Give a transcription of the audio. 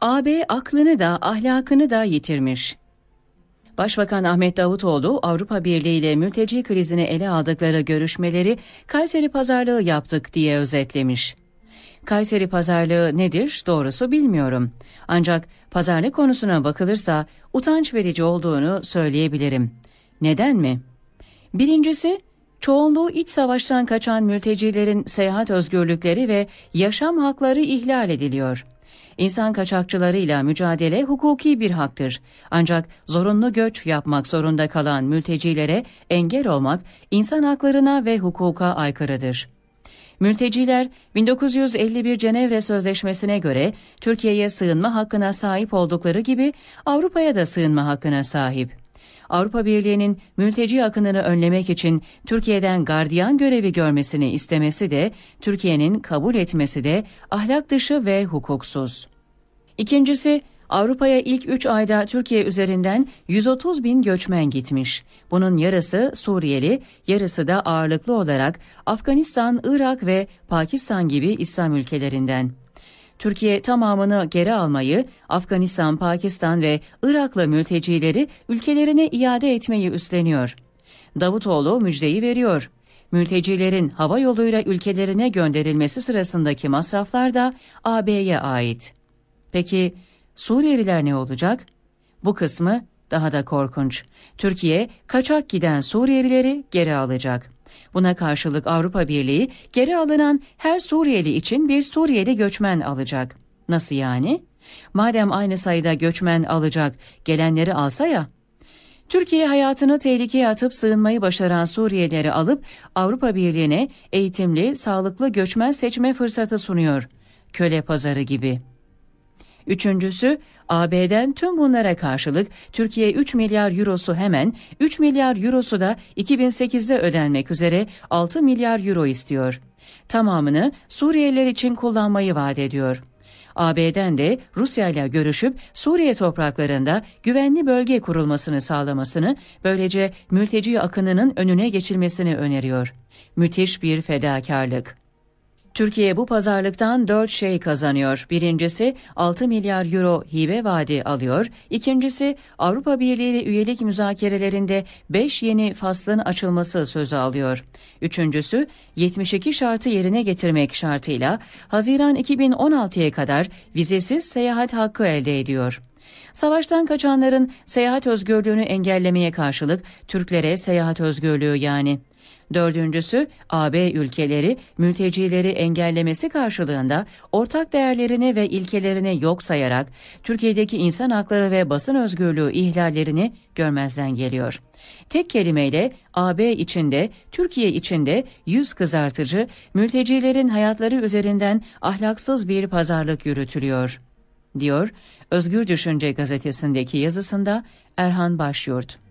AB aklını da ahlakını da yitirmiş. Başbakan Ahmet Davutoğlu Avrupa Birliği ile mülteci krizini ele aldıkları görüşmeleri Kayseri pazarlığı yaptık diye özetlemiş. Kayseri pazarlığı nedir doğrusu bilmiyorum. Ancak pazarlık konusuna bakılırsa utanç verici olduğunu söyleyebilirim. Neden mi? Birincisi çoğunluğu iç savaştan kaçan mültecilerin seyahat özgürlükleri ve yaşam hakları ihlal ediliyor. İnsan kaçakçılarıyla mücadele hukuki bir haktır. Ancak zorunlu göç yapmak zorunda kalan mültecilere engel olmak insan haklarına ve hukuka aykırıdır. Mülteciler 1951 Cenevre Sözleşmesi'ne göre Türkiye'ye sığınma hakkına sahip oldukları gibi Avrupa'ya da sığınma hakkına sahip. Avrupa Birliği'nin mülteci akınını önlemek için Türkiye'den gardiyan görevi görmesini istemesi de Türkiye'nin kabul etmesi de ahlak dışı ve hukuksuz. İkincisi Avrupa'ya ilk 3 ayda Türkiye üzerinden 130 bin göçmen gitmiş. Bunun yarısı Suriyeli, yarısı da ağırlıklı olarak Afganistan, Irak ve Pakistan gibi İslam ülkelerinden. Türkiye tamamını geri almayı, Afganistan, Pakistan ve Irak'la mültecileri ülkelerine iade etmeyi üstleniyor. Davutoğlu müjdeyi veriyor. Mültecilerin hava yoluyla ülkelerine gönderilmesi sırasındaki masraflar da AB'ye ait. Peki Suriyeliler ne olacak? Bu kısmı daha da korkunç. Türkiye kaçak giden Suriyelileri geri alacak. Buna karşılık Avrupa Birliği geri alınan her Suriyeli için bir Suriyeli göçmen alacak. Nasıl yani? Madem aynı sayıda göçmen alacak, gelenleri alsa ya. Türkiye hayatını tehlikeye atıp sığınmayı başaran Suriyelileri alıp Avrupa Birliği'ne eğitimli, sağlıklı göçmen seçme fırsatı sunuyor. Köle pazarı gibi.'' Üçüncüsü AB'den tüm bunlara karşılık Türkiye 3 milyar eurosu hemen 3 milyar eurosu da 2008'de ödenmek üzere 6 milyar euro istiyor. Tamamını Suriyeliler için kullanmayı vaat ediyor. AB'den de Rusya ile görüşüp Suriye topraklarında güvenli bölge kurulmasını sağlamasını, böylece mülteci akınının önüne geçilmesini öneriyor. Müthiş bir fedakarlık. Türkiye bu pazarlıktan dört şey kazanıyor. Birincisi 6 milyar euro hibe vaadi alıyor. İkincisi Avrupa Birliği üyelik müzakerelerinde 5 yeni faslın açılması sözü alıyor. Üçüncüsü 72 şartı yerine getirmek şartıyla Haziran 2016'ya kadar vizesiz seyahat hakkı elde ediyor. Savaştan kaçanların seyahat özgürlüğünü engellemeye karşılık Türklere seyahat özgürlüğü yani Dördüncüsü AB ülkeleri mültecileri engellemesi karşılığında ortak değerlerini ve ilkelerini yok sayarak Türkiye'deki insan hakları ve basın özgürlüğü ihlallerini görmezden geliyor. Tek kelimeyle AB içinde, Türkiye içinde yüz kızartıcı, mültecilerin hayatları üzerinden ahlaksız bir pazarlık yürütülüyor, diyor Özgür Düşünce gazetesindeki yazısında Erhan Başyurt.